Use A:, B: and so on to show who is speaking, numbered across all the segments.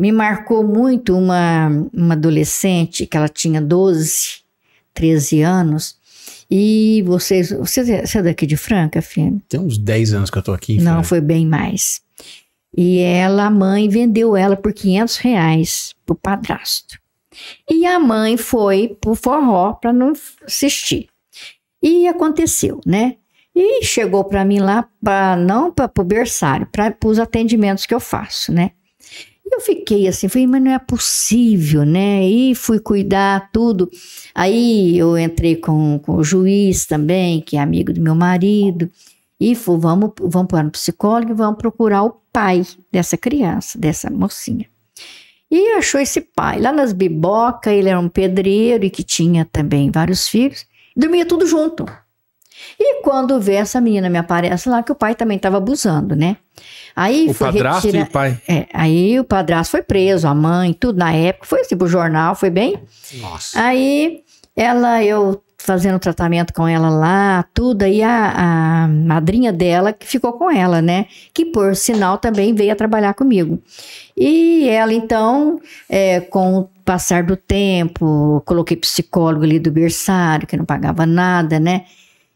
A: Me marcou muito uma, uma adolescente que ela tinha 12, 13 anos. E vocês, você, você é daqui de Franca, filho? Tem uns 10 anos que eu tô aqui. Não, Franca. foi bem mais. E ela, a mãe, vendeu ela por 500 reais pro padrasto. E a mãe foi pro forró para não assistir. E aconteceu, né? E chegou para mim lá, pra, não para o berçário, para os atendimentos que eu faço, né? Eu fiquei assim, falei, mas não é possível, né? E fui cuidar tudo. Aí eu entrei com, com o juiz também, que é amigo do meu marido, e falou, vamos, vamos para um psicólogo e vamos procurar o pai dessa criança, dessa mocinha. E achou esse pai. Lá nas Biboca, ele era um pedreiro e que tinha também vários filhos. Dormia tudo junto. E quando vê essa menina me aparece lá, que o pai também estava abusando, né? Aí o padrasto retira... e o pai. É, aí o padrasto foi preso, a mãe, tudo na época. Foi tipo jornal, foi bem. Nossa. Aí ela, eu fazendo tratamento com ela lá, tudo. Aí a, a madrinha dela que ficou com ela, né? Que por sinal também veio a trabalhar comigo. E ela então, é, com o passar do tempo, coloquei psicólogo ali do berçário, que não pagava nada, né?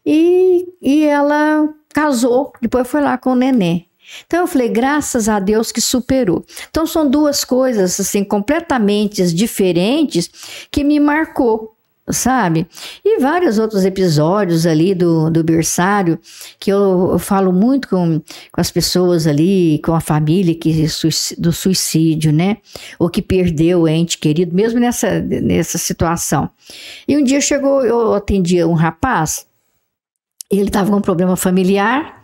A: E, e ela casou, depois foi lá com o neném. Então eu falei, graças a Deus que superou. Então são duas coisas assim completamente diferentes que me marcou, sabe? E vários outros episódios ali do, do berçário que eu, eu falo muito com, com as pessoas ali, com a família que do suicídio, né? Ou que perdeu o ente querido, mesmo nessa, nessa situação. E um dia chegou, eu atendia um rapaz ele estava com um problema familiar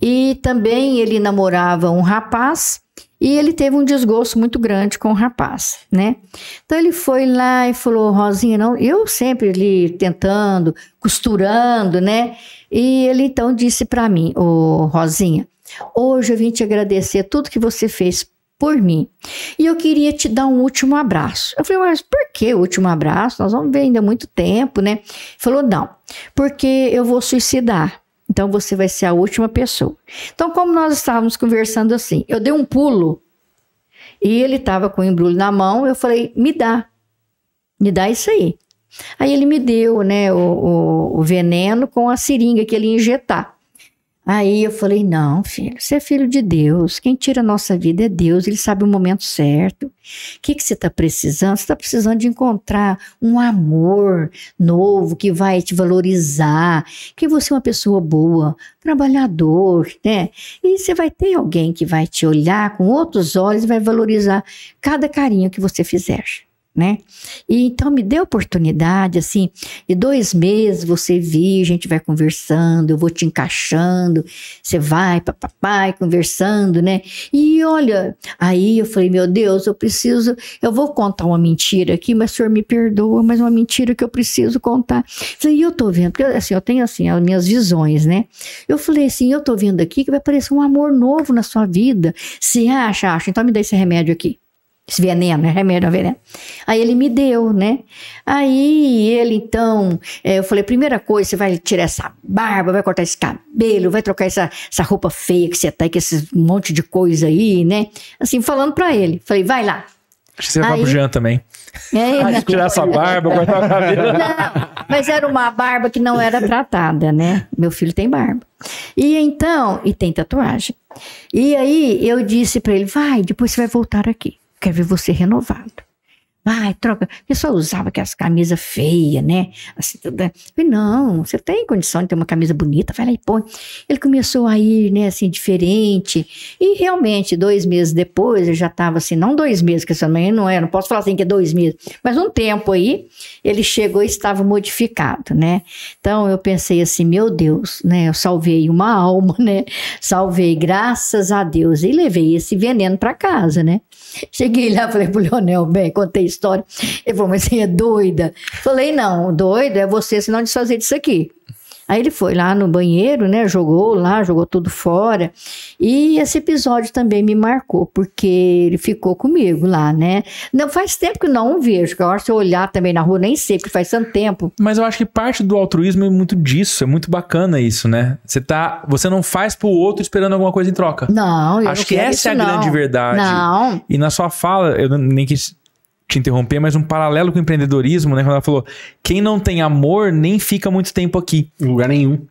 A: e também ele namorava um rapaz e ele teve um desgosto muito grande com o rapaz, né? Então ele foi lá e falou, Rosinha, não, eu sempre ali tentando, costurando, né? E ele então disse para mim, ô oh, Rosinha, hoje eu vim te agradecer tudo que você fez por mim. E eu queria te dar um último abraço. Eu falei, mas por que o último abraço? Nós vamos ver ainda muito tempo, né? Ele falou, não, porque eu vou suicidar. Então você vai ser a última pessoa. Então, como nós estávamos conversando assim, eu dei um pulo e ele estava com o embrulho na mão. Eu falei, me dá, me dá isso aí. Aí ele me deu, né, o, o, o veneno com a seringa que ele ia injetar. Aí eu falei: não, filho, você é filho de Deus. Quem tira a nossa vida é Deus, ele sabe o momento certo. O que, que você está precisando? Você está precisando de encontrar um amor novo que vai te valorizar, que você é uma pessoa boa, trabalhador, né? E você vai ter alguém que vai te olhar com outros olhos, e vai valorizar cada carinho que você fizer né? E então me dê oportunidade, assim, de dois meses você vir, a gente vai conversando, eu vou te encaixando, você vai, papai, conversando, né? E olha, aí eu falei, meu Deus, eu preciso, eu vou contar uma mentira aqui, mas o senhor me perdoa, mas uma mentira que eu preciso contar. Eu falei, e eu tô vendo, porque assim, eu tenho assim, as minhas visões, né? Eu falei assim, eu tô vendo aqui que vai aparecer um amor novo na sua vida. Se acha, acha, então me dá esse remédio aqui esse veneno, é remédio, é veneno. Aí ele me deu, né? Aí ele, então, eh, eu falei: primeira coisa, você vai tirar essa barba, vai cortar esse cabelo, vai trocar essa, essa roupa feia que você tá aí, com esse monte de coisa aí, né? Assim, falando pra ele. Falei: vai lá. Acho que você vai pro Jean também. É, ah, não, tirar essa barba, cortar o cabelo. Não, mas era uma barba que não era tratada, né? Meu filho tem barba. E então, e tem tatuagem. E aí eu disse para ele: vai, depois você vai voltar aqui quer ver você renovado. Vai, troca. Eu só usava aquelas camisas feias, né? Assim, tudo. Falei, não, você tem condição de ter uma camisa bonita, vai lá e põe. Ele começou a ir, né, assim, diferente. E realmente, dois meses depois, eu já estava assim, não dois meses, que essa manhã não é, não posso falar assim que é dois meses, mas um tempo aí, ele chegou e estava modificado, né? Então eu pensei assim, meu Deus, né? Eu salvei uma alma, né? Salvei, graças a Deus, e levei esse veneno para casa, né? Cheguei lá, falei pro Leonel, bem, contei a história. Ele falou, mas você é doida? Falei, não, doida é você se não desfazer disso aqui. Aí ele foi lá no banheiro, né? Jogou lá, jogou tudo fora. E esse episódio também me marcou, porque ele ficou comigo lá, né? Não faz tempo que não vejo, que agora se eu olhar também na rua, nem sei, porque faz tanto tempo. Mas eu acho que parte do altruísmo é muito disso, é muito bacana isso, né? Você tá, você não faz pro outro esperando alguma coisa em troca. Não, eu acho não que essa é a não. grande verdade. Não. E na sua fala, eu nem quis te interromper, mas um paralelo com o empreendedorismo, né? Quando ela falou: quem não tem amor nem fica muito tempo aqui. Em lugar nenhum.